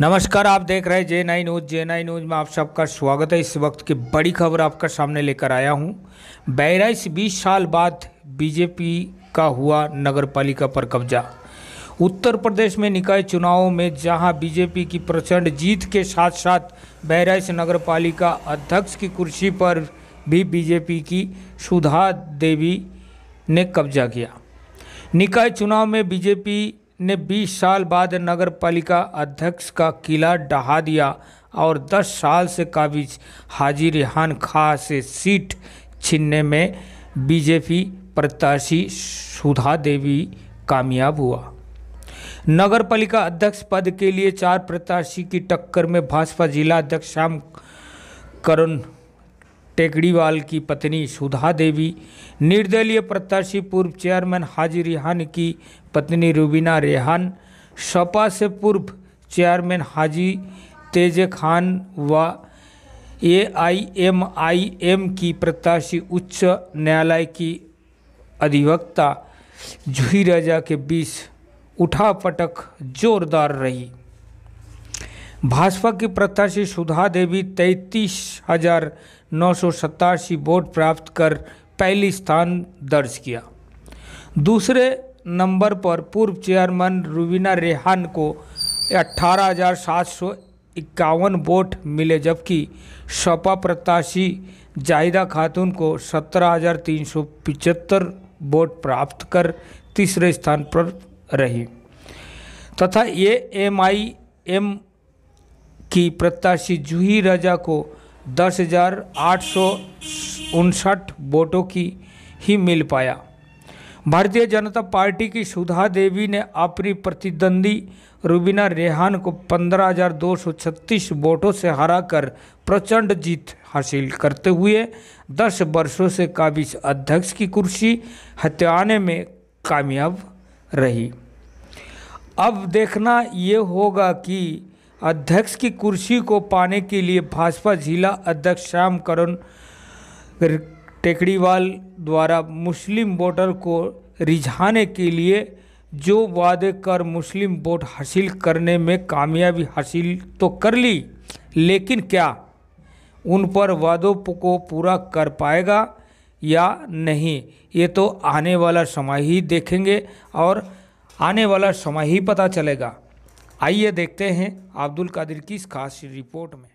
नमस्कार आप देख रहे हैं J nine news J nine news में आप सबका स्वागत है इस वक्त की बड़ी खबर आपका सामने लेकर आया हूं बहराइच 20 साल बाद बीजेपी का हुआ नगर पालिका पर कब्जा उत्तर प्रदेश में निकाय चुनावों में जहां बीजेपी की प्रचंड जीत के साथ साथ बहराइच नगर पालिका अध्यक्ष की कुर्सी पर भी बीजेपी की सुधा देवी ने कब्जा किया निकाय चुनाव में बीजेपी ने 20 साल बाद नगर पालिका अध्यक्ष का किला डहा दिया और 10 साल से काबिज हाजी रिहान खां से सीट छीनने में बीजेपी प्रत्याशी सुधा देवी कामयाब हुआ नगर पालिका अध्यक्ष पद के लिए चार प्रत्याशी की टक्कर में भाजपा जिला अध्यक्ष श्याम करुण टेकड़ीवाल की पत्नी सुधा देवी निर्दलीय प्रत्याशी पूर्व चेयरमैन हाजी रिहान की पत्नी रूबीना रेहान सपा से पूर्व चेयरमैन हाजी तेज खान व ए आई एम आई एम की प्रत्याशी उच्च न्यायालय की अधिवक्ता जूही राजा के बीच उठापटक जोरदार रही भाजपा की प्रत्याशी सुधा देवी तैंतीस हजार नौ सौ सतासी वोट प्राप्त कर पहली स्थान दर्ज किया दूसरे नंबर पर पूर्व चेयरमैन रुबीना रेहान को अट्ठारह हजार सात सौ इक्यावन वोट मिले जबकि सपा प्रत्याशी जाहिदा खातून को सत्रह हजार तीन सौ पिचहत्तर वोट प्राप्त कर तीसरे स्थान पर रही तथा ये एम आई एम कि प्रत्याशी जूही राजा को दस हजार आठ सौ उनसठ वोटों की ही मिल पाया भारतीय जनता पार्टी की सुधा देवी ने अपनी प्रतिद्वंदी रूबीना रेहान को 15,236 वोटों से हराकर प्रचंड जीत हासिल करते हुए 10 वर्षों से काबिज अध्यक्ष की कुर्सी हत्याने में कामयाब रही अब देखना ये होगा कि अध्यक्ष की कुर्सी को पाने के लिए भाजपा जिला अध्यक्ष श्याम करण टेकड़ीवाल द्वारा मुस्लिम वोटर को रिझाने के लिए जो वादे कर मुस्लिम वोट हासिल करने में कामयाबी हासिल तो कर ली लेकिन क्या उन पर वादों को पूरा कर पाएगा या नहीं ये तो आने वाला समय ही देखेंगे और आने वाला समय ही पता चलेगा आइए देखते हैं अब्दुल कादिर की इस खास रिपोर्ट में